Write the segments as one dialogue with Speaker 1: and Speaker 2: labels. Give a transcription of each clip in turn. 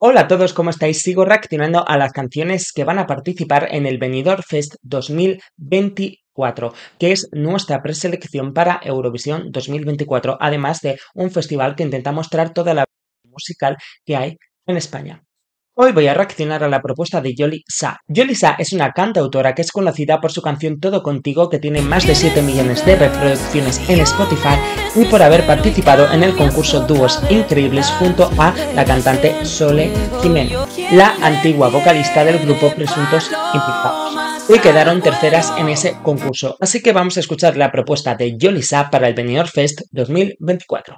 Speaker 1: Hola a todos, ¿cómo estáis? Sigo reaccionando a las canciones que van a participar en el Benidorm Fest 2024, que es nuestra preselección para Eurovisión 2024, además de un festival que intenta mostrar toda la musical que hay en España. Hoy voy a reaccionar a la propuesta de Yoli Sa. Yoli Sa es una cantautora que es conocida por su canción Todo Contigo, que tiene más de 7 millones de reproducciones en Spotify y por haber participado en el concurso Dúos Increíbles junto a la cantante Sole Jiménez, la antigua vocalista del grupo Presuntos Implicados, y quedaron terceras en ese concurso. Así que vamos a escuchar la propuesta de Sa para el Benidorm Fest 2024.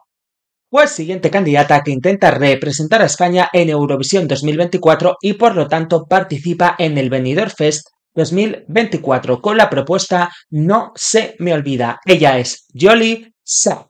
Speaker 1: Fue pues siguiente candidata que intenta representar a España en Eurovisión 2024 y por lo tanto participa en el Benidorm Fest 2024 con la propuesta No se me olvida. Ella es Jolie Sa.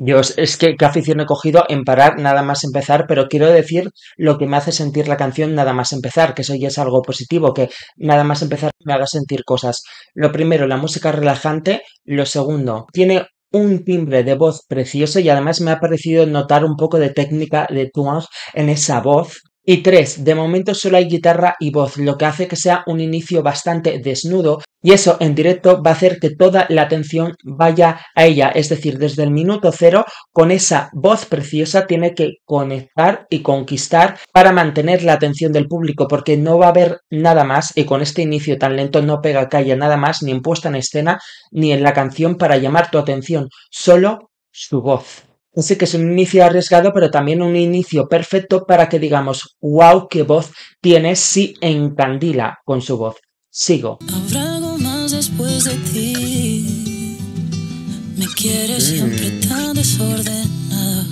Speaker 1: Dios, es que qué afición he cogido en parar nada más empezar, pero quiero decir lo que me hace sentir la canción nada más empezar, que eso ya es algo positivo, que nada más empezar me haga sentir cosas. Lo primero, la música relajante. Lo segundo, tiene un timbre de voz precioso y además me ha parecido notar un poco de técnica de Tuang en esa voz. Y tres, de momento solo hay guitarra y voz, lo que hace que sea un inicio bastante desnudo, y eso en directo va a hacer que toda la atención vaya a ella. Es decir, desde el minuto cero, con esa voz preciosa, tiene que conectar y conquistar para mantener la atención del público, porque no va a haber nada más. Y con este inicio tan lento, no pega calle nada más, ni en puesta en escena, ni en la canción para llamar tu atención. Solo su voz. Así que es un inicio arriesgado, pero también un inicio perfecto para que digamos, wow, qué voz tienes si encandila con su voz. Sigo de ti. Me quieres siempre tan desordenada.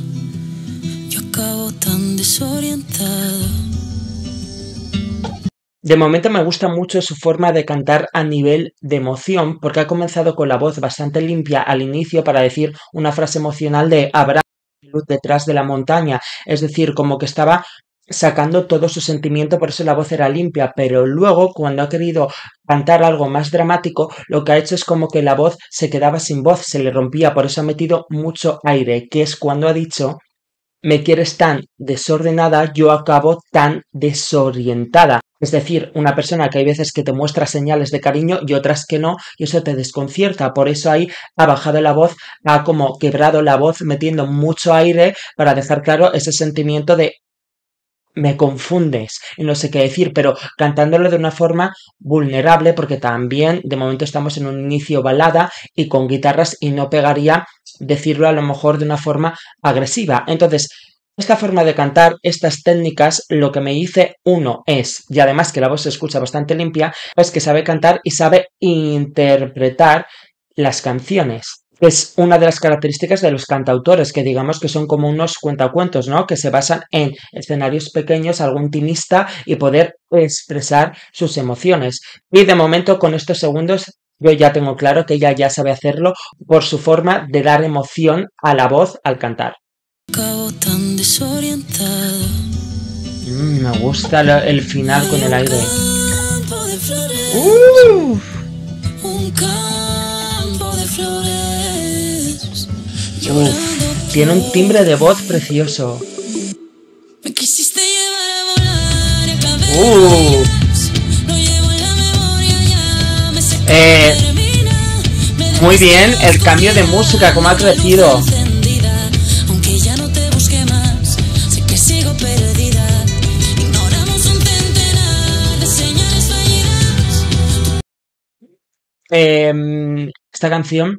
Speaker 1: Yo tan desorientada. De momento me gusta mucho su forma de cantar a nivel de emoción, porque ha comenzado con la voz bastante limpia al inicio para decir una frase emocional de habrá luz detrás de la montaña, es decir, como que estaba sacando todo su sentimiento, por eso la voz era limpia, pero luego cuando ha querido cantar algo más dramático, lo que ha hecho es como que la voz se quedaba sin voz, se le rompía, por eso ha metido mucho aire, que es cuando ha dicho, me quieres tan desordenada, yo acabo tan desorientada. Es decir, una persona que hay veces que te muestra señales de cariño y otras que no, y eso te desconcierta. Por eso ahí ha bajado la voz, ha como quebrado la voz metiendo mucho aire para dejar claro ese sentimiento de me confundes, no sé qué decir, pero cantándolo de una forma vulnerable, porque también de momento estamos en un inicio balada y con guitarras y no pegaría decirlo a lo mejor de una forma agresiva. Entonces, esta forma de cantar, estas técnicas, lo que me dice uno es, y además que la voz se escucha bastante limpia, es que sabe cantar y sabe interpretar las canciones es una de las características de los cantautores, que digamos que son como unos cuentacuentos, ¿no? Que se basan en escenarios pequeños, algún intimista y poder expresar sus emociones. Y de momento, con estos segundos, yo ya tengo claro que ella ya sabe hacerlo por su forma de dar emoción a la voz al cantar. me gusta el final con el aire. Tiene un timbre de voz precioso. Uh. Eh, muy bien, el cambio de música, como ha crecido. Eh, esta canción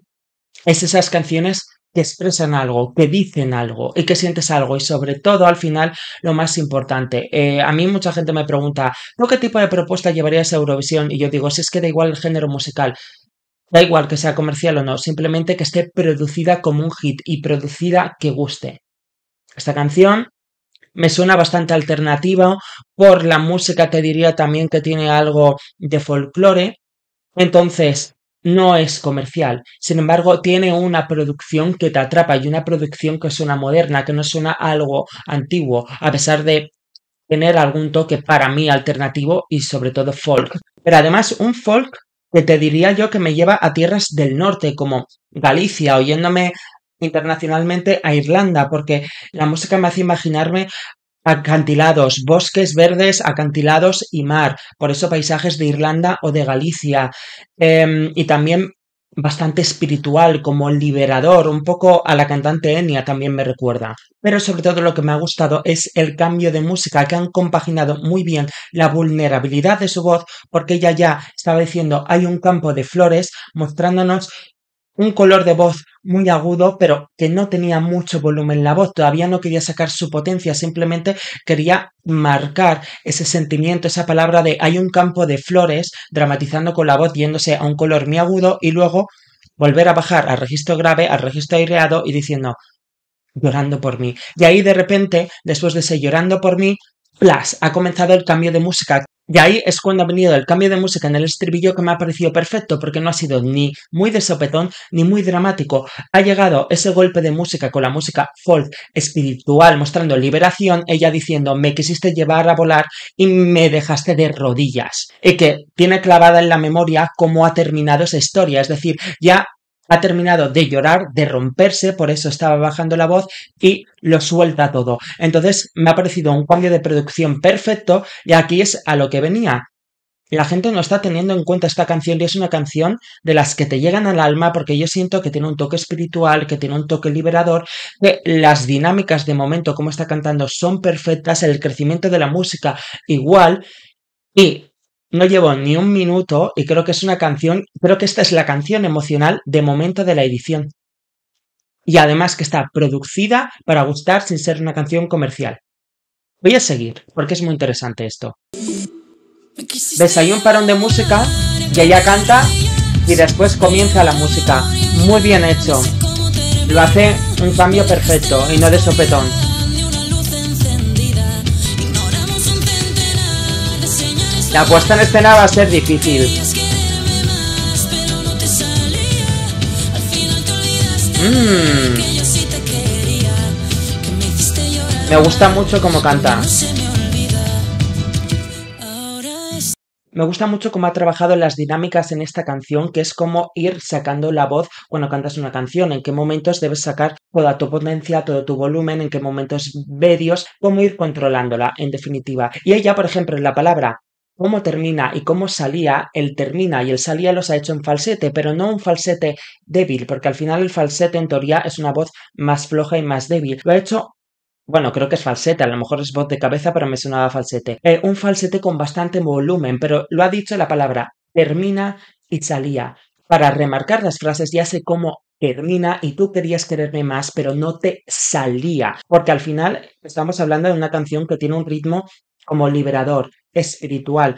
Speaker 1: es esas canciones que expresan algo, que dicen algo y que sientes algo. Y sobre todo, al final, lo más importante. Eh, a mí mucha gente me pregunta, ¿no qué tipo de propuesta llevarías a Eurovisión? Y yo digo, si es que da igual el género musical. Da igual que sea comercial o no, simplemente que esté producida como un hit y producida que guste. Esta canción me suena bastante alternativa por la música, te diría también que tiene algo de folclore. Entonces, no es comercial. Sin embargo, tiene una producción que te atrapa y una producción que suena moderna, que no suena algo antiguo, a pesar de tener algún toque para mí alternativo y sobre todo folk. Pero además un folk que te diría yo que me lleva a tierras del norte como Galicia, oyéndome internacionalmente a Irlanda, porque la música me hace imaginarme acantilados, bosques verdes, acantilados y mar, por eso paisajes de Irlanda o de Galicia, em, y también bastante espiritual, como liberador, un poco a la cantante Enya también me recuerda. Pero sobre todo lo que me ha gustado es el cambio de música, que han compaginado muy bien la vulnerabilidad de su voz, porque ella ya estaba diciendo hay un campo de flores, mostrándonos un color de voz muy agudo, pero que no tenía mucho volumen la voz, todavía no quería sacar su potencia, simplemente quería marcar ese sentimiento, esa palabra de hay un campo de flores, dramatizando con la voz yéndose a un color muy agudo y luego volver a bajar al registro grave, al registro aireado y diciendo llorando por mí. Y ahí de repente, después de ese llorando por mí, plas ha comenzado el cambio de música y ahí es cuando ha venido el cambio de música en el estribillo que me ha parecido perfecto porque no ha sido ni muy de sopetón ni muy dramático. Ha llegado ese golpe de música con la música folk espiritual mostrando liberación, ella diciendo me quisiste llevar a volar y me dejaste de rodillas. Y que tiene clavada en la memoria cómo ha terminado esa historia, es decir, ya ha terminado de llorar, de romperse, por eso estaba bajando la voz y lo suelta todo. Entonces me ha parecido un cambio de producción perfecto y aquí es a lo que venía. La gente no está teniendo en cuenta esta canción y es una canción de las que te llegan al alma porque yo siento que tiene un toque espiritual, que tiene un toque liberador, que las dinámicas de momento, como está cantando, son perfectas, el crecimiento de la música igual y no llevo ni un minuto y creo que es una canción, creo que esta es la canción emocional de momento de la edición. Y además que está producida para gustar sin ser una canción comercial. Voy a seguir, porque es muy interesante esto. ¿Ves? Hay un parón de música y ella canta y después comienza la música. Muy bien hecho. Lo hace un cambio perfecto y no de sopetón. La puesta en escena va a ser difícil. Mm. Me gusta mucho cómo canta. Me gusta mucho cómo ha trabajado las dinámicas en esta canción, que es como ir sacando la voz cuando cantas una canción, en qué momentos debes sacar toda tu potencia, todo tu volumen, en qué momentos medios, cómo ir controlándola, en definitiva. Y ella, por ejemplo, en la palabra cómo termina y cómo salía, el termina y el salía los ha hecho en falsete, pero no un falsete débil, porque al final el falsete en teoría es una voz más floja y más débil. Lo ha hecho bueno, creo que es falsete, a lo mejor es voz de cabeza, pero me sonaba falsete. Eh, un falsete con bastante volumen, pero lo ha dicho la palabra termina y salía. Para remarcar las frases ya sé cómo termina y tú querías quererme más, pero no te salía, porque al final estamos hablando de una canción que tiene un ritmo como liberador, espiritual.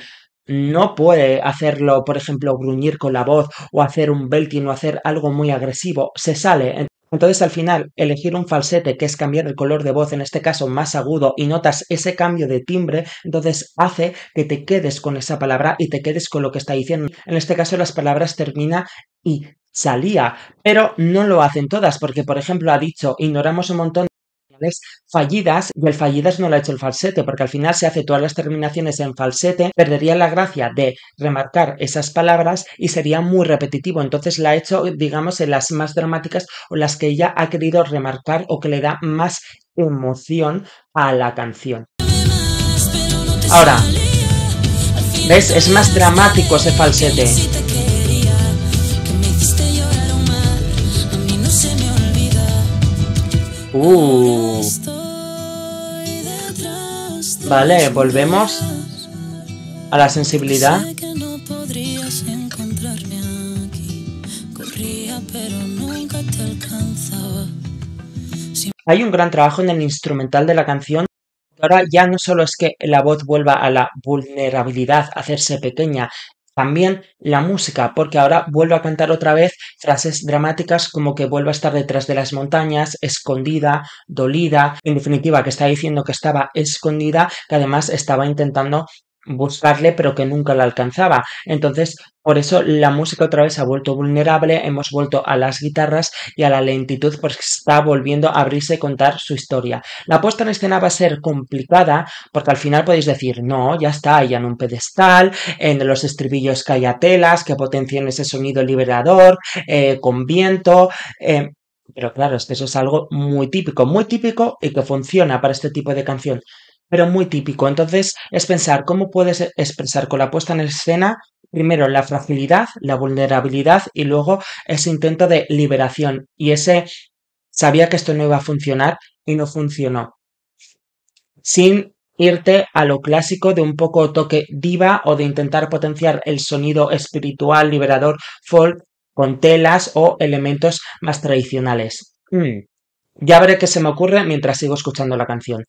Speaker 1: No puede hacerlo, por ejemplo, gruñir con la voz o hacer un belting o hacer algo muy agresivo. Se sale. Entonces, al final, elegir un falsete, que es cambiar el color de voz, en este caso más agudo, y notas ese cambio de timbre, entonces hace que te quedes con esa palabra y te quedes con lo que está diciendo. En este caso, las palabras termina y salía, pero no lo hacen todas, porque, por ejemplo, ha dicho, ignoramos un montón fallidas y el fallidas no lo ha hecho el falsete, porque al final se hace todas las terminaciones en falsete, perdería la gracia de remarcar esas palabras y sería muy repetitivo. Entonces la ha hecho, digamos, en las más dramáticas o las que ella ha querido remarcar o que le da más emoción a la canción. Ahora, ¿ves? Es más dramático ese falsete. Uh. Vale, volvemos a la sensibilidad. Hay un gran trabajo en el instrumental de la canción. Ahora ya no solo es que la voz vuelva a la vulnerabilidad, hacerse pequeña, también la música, porque ahora vuelvo a cantar otra vez frases dramáticas como que vuelvo a estar detrás de las montañas, escondida, dolida, en definitiva que está diciendo que estaba escondida, que además estaba intentando buscarle pero que nunca la alcanzaba. Entonces, por eso la música otra vez ha vuelto vulnerable, hemos vuelto a las guitarras y a la lentitud porque pues, está volviendo a abrirse y contar su historia. La puesta en escena va a ser complicada porque al final podéis decir, no, ya está, ahí en un pedestal, en los estribillos que a telas que potencien ese sonido liberador, eh, con viento, eh, pero claro, es que eso es algo muy típico, muy típico y que funciona para este tipo de canción pero muy típico. Entonces es pensar cómo puedes expresar con la puesta en escena primero la fragilidad, la vulnerabilidad y luego ese intento de liberación y ese sabía que esto no iba a funcionar y no funcionó. Sin irte a lo clásico de un poco toque diva o de intentar potenciar el sonido espiritual, liberador, folk, con telas o elementos más tradicionales. Mm. Ya veré qué se me ocurre mientras sigo escuchando la canción.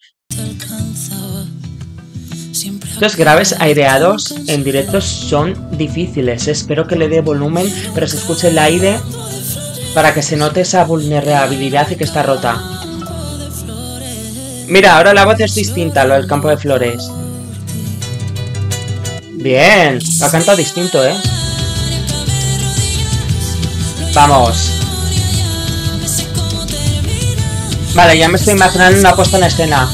Speaker 1: Los graves aireados en directo son difíciles. Espero que le dé volumen, pero se escuche el aire para que se note esa vulnerabilidad y que está rota. Mira, ahora la voz es distinta, lo del campo de flores. Bien, la ha distinto, ¿eh? Vamos. Vale, ya me estoy imaginando una puesta en escena.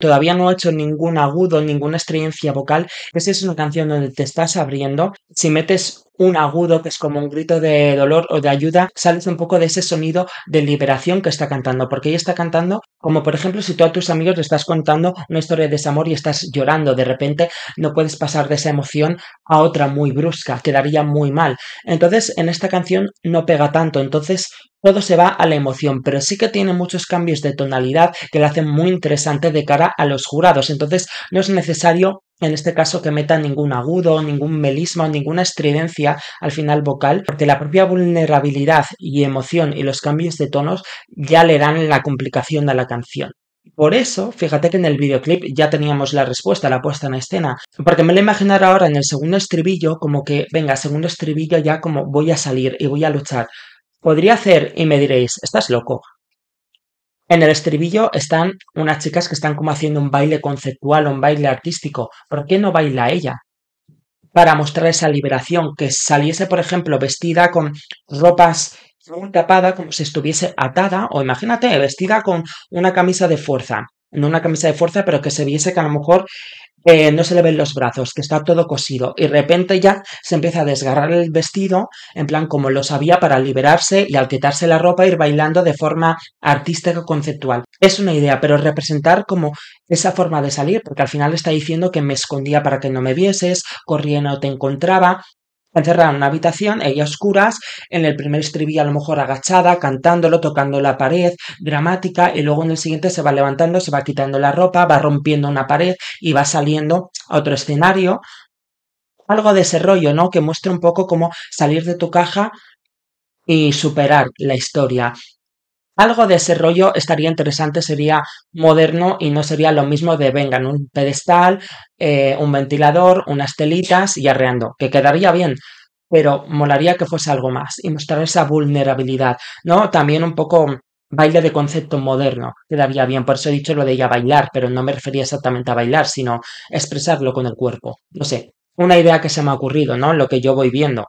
Speaker 1: todavía no ha hecho ningún agudo, ninguna experiencia vocal. Esa pues es una canción donde te estás abriendo. Si metes un agudo que es como un grito de dolor o de ayuda, sales un poco de ese sonido de liberación que está cantando, porque ella está cantando como por ejemplo si tú a tus amigos le estás contando una historia de desamor y estás llorando, de repente no puedes pasar de esa emoción a otra muy brusca, quedaría muy mal. Entonces en esta canción no pega tanto, entonces todo se va a la emoción, pero sí que tiene muchos cambios de tonalidad que la hacen muy interesante de cara a los jurados. Entonces, no es necesario en este caso que meta ningún agudo, ningún melisma ninguna estridencia al final vocal, porque la propia vulnerabilidad y emoción y los cambios de tonos ya le dan la complicación a la canción. Por eso, fíjate que en el videoclip ya teníamos la respuesta, la puesta en escena, porque me lo imaginar ahora en el segundo estribillo como que, venga, segundo estribillo ya como voy a salir y voy a luchar podría hacer y me diréis, estás loco. En el estribillo están unas chicas que están como haciendo un baile conceptual, un baile artístico. ¿Por qué no baila ella? Para mostrar esa liberación, que saliese, por ejemplo, vestida con ropas muy tapada, como si estuviese atada, o imagínate, vestida con una camisa de fuerza, no una camisa de fuerza, pero que se viese que a lo mejor no se le ven los brazos, que está todo cosido. Y de repente ya se empieza a desgarrar el vestido, en plan como lo sabía, para liberarse y al quitarse la ropa ir bailando de forma artística conceptual. Es una idea, pero representar como esa forma de salir, porque al final está diciendo que me escondía para que no me vieses, corría no te encontraba, encerrada en una habitación, ella oscuras, en el primer estribillo a lo mejor agachada, cantándolo, tocando la pared, dramática, y luego en el siguiente se va levantando, se va quitando la ropa, va rompiendo una pared y va saliendo a otro escenario. Algo de ese rollo, ¿no? Que muestra un poco cómo salir de tu caja y superar la historia. Algo de ese rollo estaría interesante, sería moderno y no sería lo mismo de vengan un pedestal, eh, un ventilador, unas telitas y arreando, que quedaría bien, pero molaría que fuese algo más y mostrar esa vulnerabilidad, ¿no? También un poco baile de concepto moderno, quedaría bien, por eso he dicho lo de ya bailar, pero no me refería exactamente a bailar, sino expresarlo con el cuerpo, no sé, una idea que se me ha ocurrido, ¿no? Lo que yo voy viendo,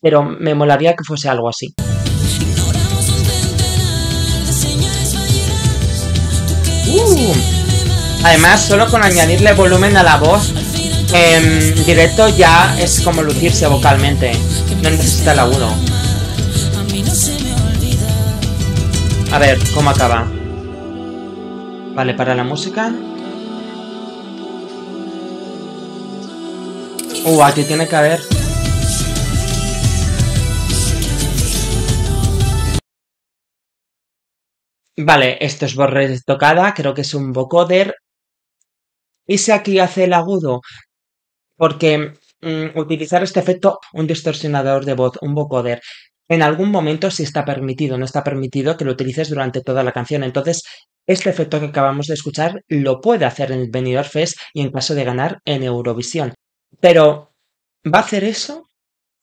Speaker 1: pero me molaría que fuese algo así. Además, solo con añadirle volumen a la voz en em, directo ya es como lucirse vocalmente. No necesita el agudo. A ver, ¿cómo acaba? Vale, para la música. Uh, aquí tiene que haber. Vale, esto es borre tocada, creo que es un vocoder y aquí hace el agudo, porque mm, utilizar este efecto, un distorsionador de voz, un vocoder, en algún momento sí está permitido, no está permitido que lo utilices durante toda la canción. Entonces, este efecto que acabamos de escuchar lo puede hacer en el Benidorm Fest y en caso de ganar en Eurovisión. Pero, ¿va a hacer eso?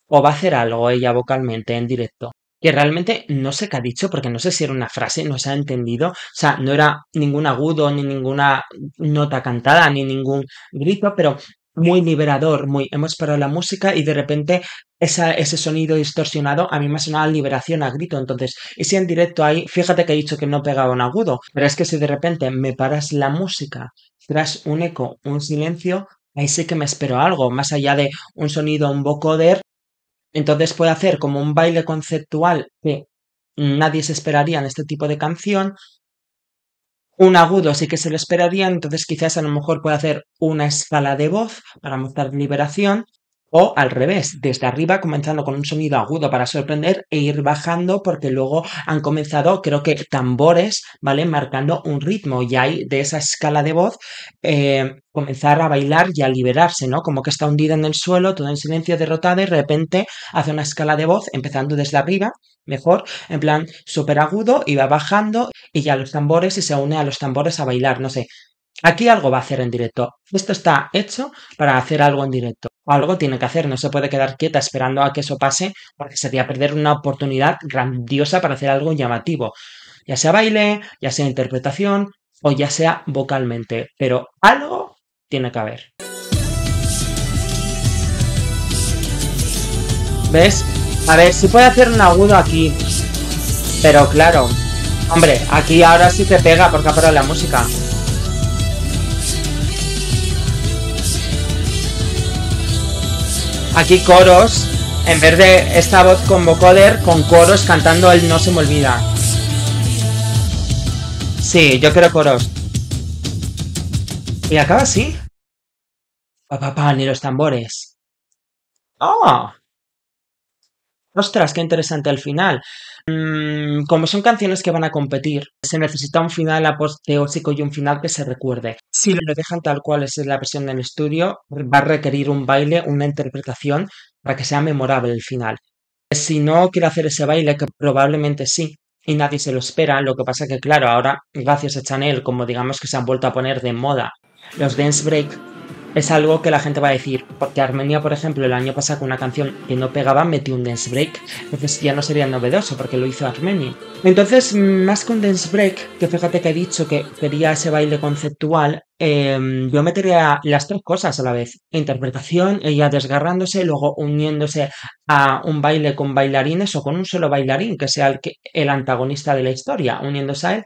Speaker 1: ¿O va a hacer algo ella vocalmente en directo? que realmente no sé qué ha dicho, porque no sé si era una frase, no se ha entendido, o sea, no era ningún agudo, ni ninguna nota cantada, ni ningún grito, pero muy liberador, muy hemos parado la música y de repente ese sonido distorsionado a mí me ha sonado liberación a grito. Entonces, y si en directo ahí fíjate que he dicho que no pegaba un agudo, pero es que si de repente me paras la música tras un eco, un silencio, ahí sí que me espero algo, más allá de un sonido, un vocoder entonces puede hacer como un baile conceptual que nadie se esperaría en este tipo de canción. Un agudo sí que se lo esperaría, entonces quizás a lo mejor puede hacer una escala de voz para mostrar liberación o al revés, desde arriba comenzando con un sonido agudo para sorprender e ir bajando porque luego han comenzado, creo que tambores, ¿vale? Marcando un ritmo y ahí de esa escala de voz eh, comenzar a bailar y a liberarse, ¿no? Como que está hundida en el suelo, todo en silencio, derrotada y de repente hace una escala de voz empezando desde arriba, mejor, en plan súper agudo y va bajando y ya los tambores y se une a los tambores a bailar, no sé. Aquí algo va a hacer en directo. Esto está hecho para hacer algo en directo algo tiene que hacer, no se puede quedar quieta esperando a que eso pase porque sería perder una oportunidad grandiosa para hacer algo llamativo, ya sea baile, ya sea interpretación o ya sea vocalmente, pero algo tiene que haber. ¿Ves? A ver, si puede hacer un agudo aquí, pero claro, hombre, aquí ahora sí te pega porque ha la música. aquí coros, en vez de esta voz con vocoder, con coros cantando el No se me olvida. Sí, yo quiero coros. Y acaba así. papá pa, ni los tambores. ¡Ah! Ostras, qué interesante el final. Mm, como son canciones que van a competir, se necesita un final apoteósico y un final que se recuerde. Si lo dejan tal cual es la versión del estudio, va a requerir un baile, una interpretación para que sea memorable el final. Si no quiere hacer ese baile, que probablemente sí, y nadie se lo espera, lo que pasa que claro, ahora gracias a Chanel, como digamos que se han vuelto a poner de moda los dance break, es algo que la gente va a decir, porque Armenia, por ejemplo, el año pasado con una canción que no pegaba metió un dance break, entonces ya no sería novedoso porque lo hizo Armenia. Entonces, más que un dance break, que fíjate que he dicho que quería ese baile conceptual, Em, yo metería las tres cosas a la vez. Interpretación, ella desgarrándose, luego uniéndose a un baile con bailarines o con un solo bailarín que sea el, el antagonista de la historia, uniéndose a él.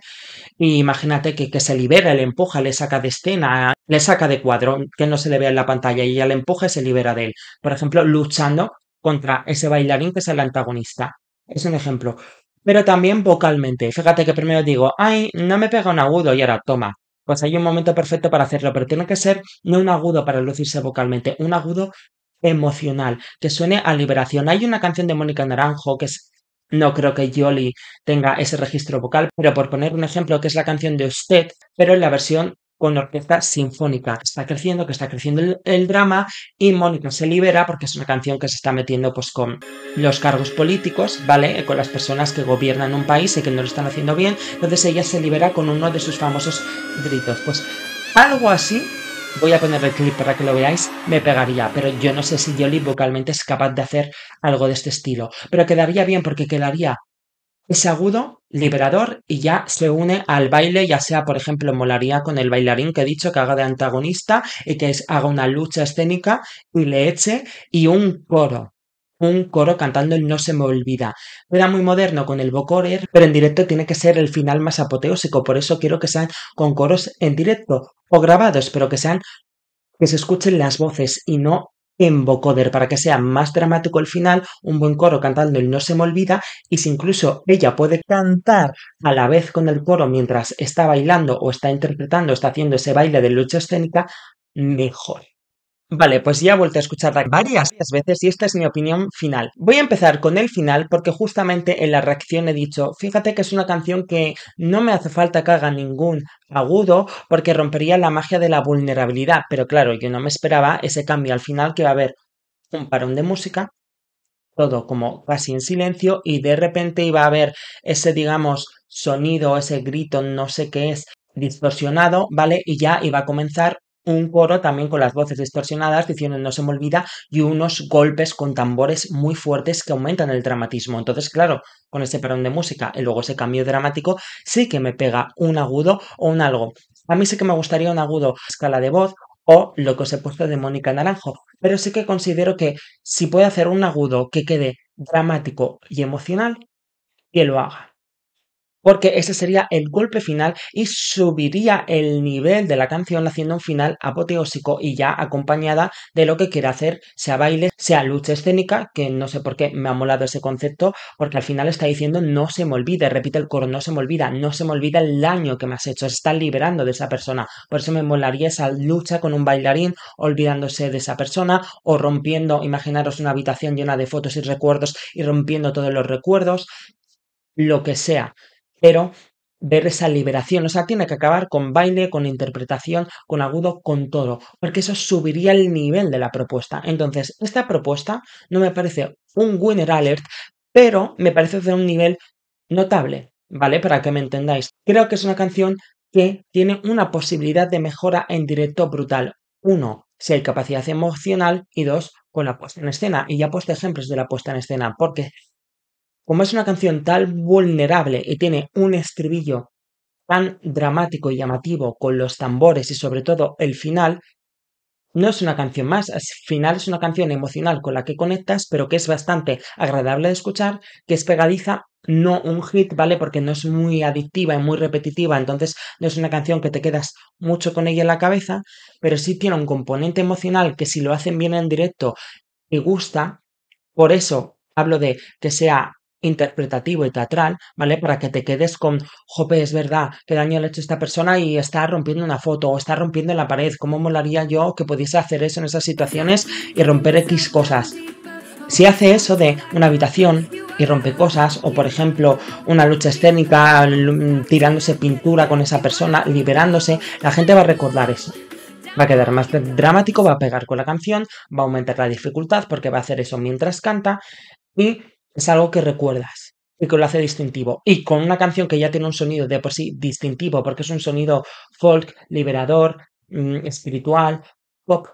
Speaker 1: Y imagínate que, que, se libera, le empuja, le saca de escena, le saca de cuadro, que no se le vea en la pantalla, y ella le empuja y se libera de él. Por ejemplo, luchando contra ese bailarín que es el antagonista. Es un ejemplo. Pero también vocalmente. Fíjate que primero digo, ay, no me pega un agudo y ahora toma, pues hay un momento perfecto para hacerlo, pero tiene que ser no un agudo para lucirse vocalmente, un agudo emocional, que suene a liberación. Hay una canción de Mónica Naranjo que es no creo que Yoli tenga ese registro vocal, pero por poner un ejemplo, que es la canción de Usted, pero en la versión con orquesta sinfónica. Está creciendo, que está creciendo el, drama y Mónica se libera porque es una canción que se está metiendo pues con los cargos políticos, ¿vale? Eh, con las personas que gobiernan un país y que no lo están haciendo bien. Entonces ella se libera con uno de sus famosos gritos. Pues algo así voy a poner el clip para que lo veáis, me pegaría, pero yo no sé si Jolie vocalmente es capaz de hacer algo de este estilo, pero quedaría bien porque quedaría es agudo, liberador y ya se une al baile, ya sea, por ejemplo, molaría con el bailarín que he dicho que haga de antagonista y que haga una lucha escénica y le eche y un coro un coro cantando el No se me olvida. Era muy moderno con el vocoder, pero en directo tiene que ser el final más apoteósico, por eso quiero que sean con coros en directo o grabados, pero que sean que se escuchen las voces y no en vocoder para que sea más dramático el final, un buen coro cantando el No se me olvida y si incluso ella puede cantar a la vez con el coro mientras está bailando o está interpretando, está haciendo ese baile de lucha escénica, mejor. Vale, pues ya he vuelto a escucharla varias veces y esta es mi opinión final. Voy a empezar con el final porque justamente en la reacción he dicho, fíjate que es una canción que no me hace falta que haga ningún agudo porque rompería la magia de la vulnerabilidad, pero claro, yo no me esperaba ese cambio al final que va a haber un parón de música, todo como casi en silencio y de repente iba a haber ese, digamos, sonido, ese grito, no sé qué es, distorsionado, ¿vale? Y ya iba a comenzar un coro también con las voces distorsionadas diciendo no se me olvida y unos golpes con tambores muy fuertes que aumentan el dramatismo. Entonces, claro, con ese perón de música y luego ese cambio dramático, sí que me pega un agudo o un algo. A mí sí que me gustaría un agudo a escala de voz o lo que os he puesto de Mónica Naranjo, pero sí que considero que si puede hacer un agudo que quede dramático y emocional, que lo haga porque ese sería el golpe final y subiría el nivel de la canción haciendo un final apoteósico y ya acompañada de lo que quiere hacer, sea baile, sea lucha escénica, que no sé por qué me ha molado ese concepto, porque al final está diciendo no se me olvide, repite el coro, no se me olvida, no se me olvida el daño que me has hecho, se está liberando de esa persona, por eso me molaría esa lucha con un bailarín olvidándose de esa persona o rompiendo, imaginaros una habitación llena de fotos y recuerdos y rompiendo todos los recuerdos, lo que sea pero ver esa liberación. O sea, tiene que acabar con baile, con interpretación, con agudo, con todo, porque eso subiría el nivel de la propuesta. Entonces, esta propuesta no me parece un winner alert, pero me parece de un nivel notable, ¿vale? Para que me entendáis. Creo que es una canción que tiene una posibilidad de mejora en directo brutal. Uno, si hay capacidad emocional y dos, con la puesta en escena. Y ya he puesto ejemplos de la puesta en escena, porque como es una canción tan vulnerable y tiene un estribillo tan dramático y llamativo con los tambores y sobre todo el final, no es una canción más, al final es una canción emocional con la que conectas, pero que es bastante agradable de escuchar, que es pegadiza, no un hit, ¿vale? Porque no es muy adictiva y muy repetitiva, entonces no es una canción que te quedas mucho con ella en la cabeza, pero sí tiene un componente emocional que si lo hacen bien en directo te gusta, por eso hablo de que sea interpretativo y teatral, ¿vale? Para que te quedes con, jope, es verdad, qué daño le ha hecho esta persona y está rompiendo una foto o está rompiendo la pared. ¿Cómo molaría yo que pudiese hacer eso en esas situaciones y romper X cosas? Si hace eso de una habitación y rompe cosas, o por ejemplo una lucha escénica mm, tirándose pintura con esa persona, liberándose, la gente va a recordar eso va a quedar más dramático, va a pegar con la canción, va a aumentar la dificultad porque va a hacer eso mientras canta y es algo que recuerdas y que lo hace distintivo. Y con una canción que ya tiene un sonido de por sí distintivo, porque es un sonido folk, liberador, mm, espiritual, pop.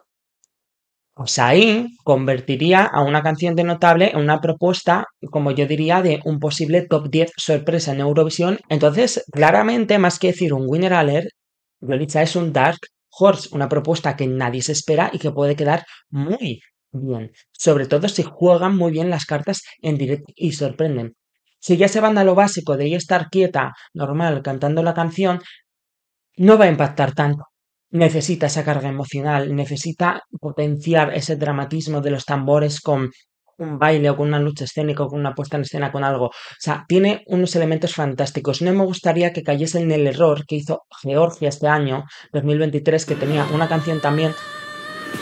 Speaker 1: Pues ahí convertiría a una canción de notable en una propuesta, como yo diría, de un posible top 10 sorpresa en Eurovisión. Entonces, claramente, más que decir un winner alert, es un dark horse, una propuesta que nadie se espera y que puede quedar muy bien, sobre todo si juegan muy bien las cartas en directo y sorprenden. Si ya se van a lo básico de estar quieta, normal, cantando la canción, no va a impactar tanto. Necesita esa carga emocional, necesita potenciar ese dramatismo de los tambores con un baile o con una lucha escénica o con una puesta en escena con algo. O sea, tiene unos elementos fantásticos. No me gustaría que cayese en el error que hizo Georgia este año, 2023, que tenía una canción también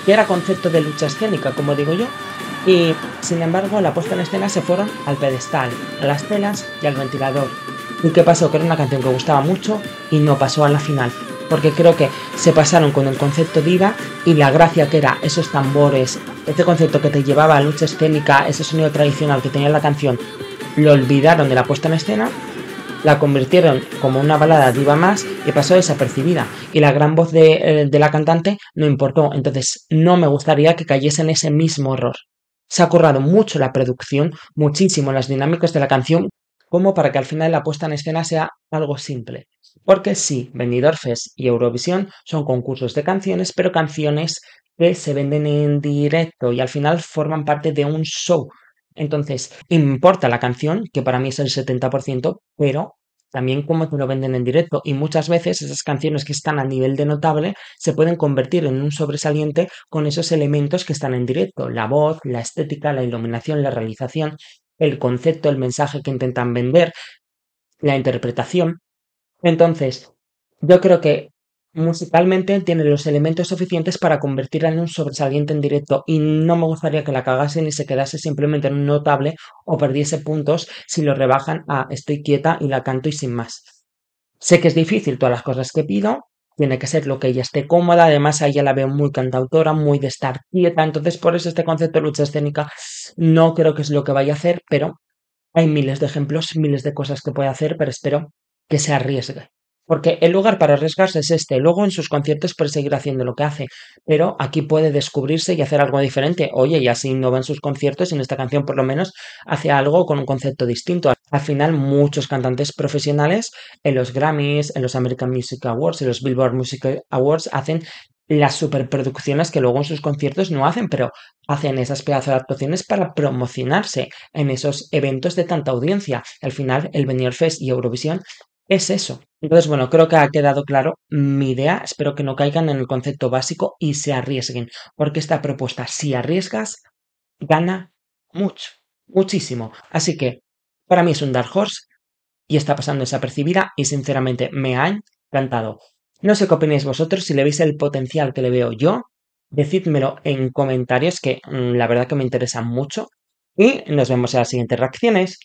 Speaker 1: que era concepto de lucha escénica, como digo yo, y sin embargo la puesta en escena se fueron al pedestal, a las telas y al ventilador. ¿Y qué pasó? Que era una canción que gustaba mucho y no pasó a la final, porque creo que se pasaron con el concepto diva y la gracia que era esos tambores, ese concepto que te llevaba a lucha escénica, ese sonido tradicional que tenía la canción, lo olvidaron de la puesta en escena la convirtieron como una balada diva más y pasó desapercibida. Y la gran voz eh, de, la cantante no importó. Entonces no me gustaría que cayese en ese mismo error. Se ha currado mucho la producción, muchísimo las dinámicas de la canción, como para que al final la puesta en escena sea algo simple. Porque sí, Vendidor Fest y Eurovisión son concursos de canciones, pero canciones que se venden en directo y al final forman parte de un show, entonces, importa la canción, que para mí es el 70%, pero también cómo te lo venden en directo. Y muchas veces esas canciones que están a nivel de notable se pueden convertir en un sobresaliente con esos elementos que están en directo. La voz, la estética, la iluminación, la realización, el concepto, el mensaje que intentan vender, la interpretación. Entonces, yo creo que Musicalmente tiene los elementos suficientes para convertirla en un sobresaliente en directo y no me gustaría que la cagase ni se quedase simplemente en un notable o perdiese puntos si lo rebajan a estoy quieta y la canto y sin más. Sé que es difícil todas las cosas que pido, tiene que ser lo que ella esté cómoda, además a ella la veo muy cantautora, muy de estar quieta, entonces por eso este concepto de lucha escénica no creo que es lo que vaya a hacer, pero hay miles de ejemplos, miles de cosas que puede hacer, pero espero que se arriesgue. Porque el lugar para arriesgarse es este. Luego en sus conciertos puede seguir haciendo lo que hace, pero aquí puede descubrirse y hacer algo diferente. Oye, y así innova en sus conciertos y en esta canción por lo menos hace algo con un concepto distinto. Al final muchos cantantes profesionales en los Grammys, en los American Music Awards, en los Billboard Music Awards hacen las superproducciones que luego en sus conciertos no hacen, pero hacen esas pedazos de actuaciones para promocionarse en esos eventos de tanta audiencia. Al final, el Benioff Fest y Eurovisión es eso. Entonces, bueno, creo que ha quedado claro mi idea. Espero que no caigan en el concepto básico y se arriesguen, porque esta propuesta, si arriesgas, gana mucho, muchísimo. Así que, para mí es un Dark Horse y está pasando desapercibida y sinceramente me han encantado. No sé qué opináis vosotros, si le veis el potencial que le veo yo, decídmelo en comentarios que mm, la verdad que me interesa mucho y nos vemos en las siguientes reacciones.